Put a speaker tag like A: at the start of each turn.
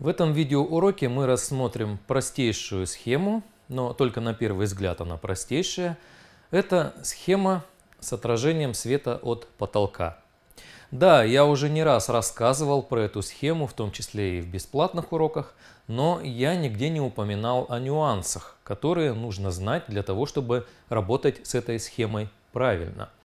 A: В этом видеоуроке мы рассмотрим простейшую схему, но только на первый взгляд она простейшая. Это схема с отражением света от потолка. Да, я уже не раз рассказывал про эту схему, в том числе и в бесплатных уроках, но я нигде не упоминал о нюансах, которые нужно знать для того, чтобы работать с этой схемой правильно.